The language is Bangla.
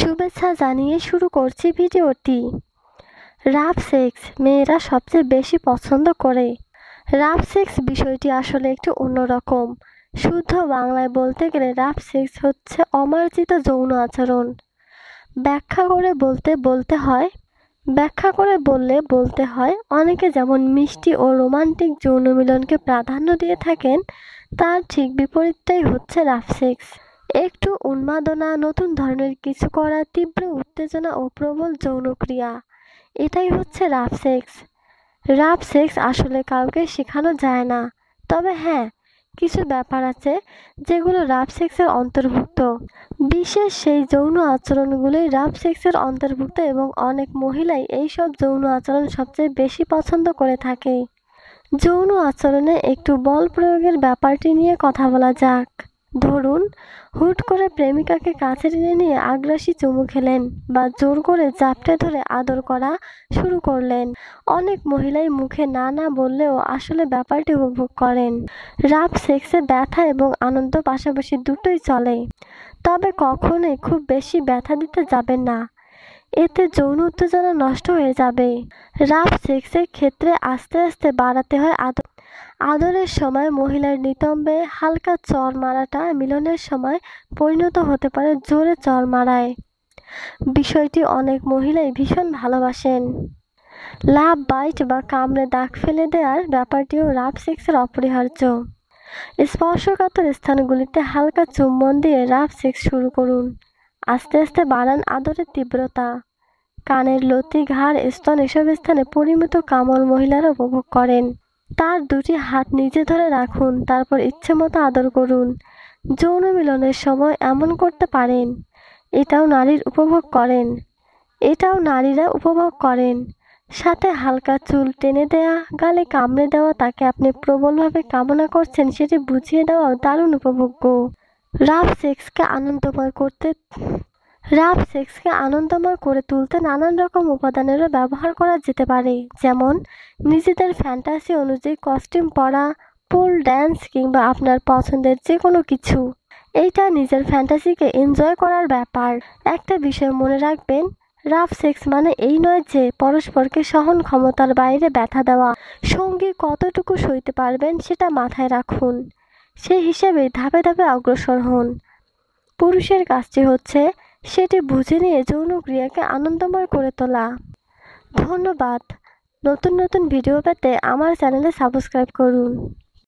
শুভেচ্ছা জানিয়ে শুরু করছি ভিডিওটি রাফ সেক্স মেয়েরা সবচেয়ে বেশি পছন্দ করে রাফ সেক্স বিষয়টি আসলে একটি অন্যরকম শুদ্ধ বাংলায় বলতে গেলে রাফ সেক্স হচ্ছে অমার্জিত যৌন আচরণ ব্যাখ্যা করে বলতে বলতে হয় ব্যাখ্যা করে বললে বলতে হয় অনেকে যেমন মিষ্টি ও রোমান্টিক যৌন মিলনকে প্রাধান্য দিয়ে থাকেন তার ঠিক বিপরীতটাই হচ্ছে রাফ সেক্স একটু উন্মাদনা নতুন ধরনের কিছু করা তীব্র উত্তেজনা ও প্রবল যৌনক্রিয়া এটাই হচ্ছে রাফ সেক্স রাফ সেক্স আসলে কাউকে শেখানো যায় না তবে হ্যাঁ কিছু ব্যাপার আছে যেগুলো রাফ সেক্সের অন্তর্ভুক্ত বিশেষ সেই যৌন আচরণগুলোই রাফ সেক্সের অন্তর্ভুক্ত এবং অনেক মহিলাই এই সব যৌন আচরণ সবচেয়ে বেশি পছন্দ করে থাকে যৌন আচরণে একটু বল প্রয়োগের ব্যাপারটি নিয়ে কথা বলা যাক ধরুন হুট করে প্রেমিকাকে কাছে টেনে নিয়ে আগ্রাসী চুমু খেলেন বা জোর করে চাপটে ধরে আদর করা শুরু করলেন অনেক মহিলাই মুখে না না বললেও আসলে ব্যাপারটি উপভোগ করেন রাপ সেক্সে ব্যথা এবং আনন্দ পাশাপাশি দুটোই চলে তবে কখনোই খুব বেশি ব্যথা দিতে যাবেন না এতে যৌন উত্তেজনা নষ্ট হয়ে যাবে রাফ সেক্সের ক্ষেত্রে আস্তে আস্তে বাড়াতে হয় আদর আদরের সময় মহিলার নিতম্বে হালকা চর মারাটা মিলনের সময় পরিণত হতে পারে জোরে চর মারায় বিষয়টি অনেক মহিলাই ভীষণ ভালোবাসেন লাভ বাইট বা কামড়ে দাগ ফেলে দেওয়ার ব্যাপারটিও রাফ সেক্সের অপরিহার্য স্পর্শকাতর স্থানগুলিতে হালকা চুম্বন দিয়ে রাফ সেক্স শুরু করুন আস্তে আস্তে বাড়ান আদরের তীব্রতা কানের লতি ঘাড় স্তন এসব স্থানে পরিমিত কামড় মহিলারা উপভোগ করেন তার দুটি হাত নিজে ধরে রাখুন তারপর ইচ্ছে মতো আদর করুন যৌন মিলনের সময় এমন করতে পারেন এটাও নারীর উপভোগ করেন এটাও নারীরা উপভোগ করেন সাথে হালকা চুল টেনে দেয়া গালে কামড়ে দেওয়া তাকে আপনি প্রবলভাবে কামনা করছেন সেটি বুঝিয়ে দেওয়াও দারুণ উপভোগ্য রাফ সেক্সকে আনন্দময় করতে রাফ সেক্সকে আনন্দময় করে তুলতে নানান রকম উপাদানেরও ব্যবহার করা যেতে পারে যেমন নিজেদের ফ্যান্টাসি অনুযায়ী কস্টিউম পরা পুল ড্যান্স কিংবা আপনার পছন্দের যে কোনো কিছু এইটা নিজের ফ্যান্টাসিকে এনজয় করার ব্যাপার একটা বিষয় মনে রাখবেন রাফ সেক্স মানে এই নয় যে পরস্পরকে সহন ক্ষমতার বাইরে ব্যথা দেওয়া সঙ্গী কতটুকু সইতে পারবেন সেটা মাথায় রাখুন সেই হিসেবে ধাপে ধাপে অগ্রসর হন পুরুষের কাজটি হচ্ছে সেটি বুঝে নিয়ে যৌন ক্রিয়াকে আনন্দময় করে তোলা ধন্যবাদ নতুন নতুন ভিডিও পেতে আমার চ্যানেলে সাবস্ক্রাইব করুন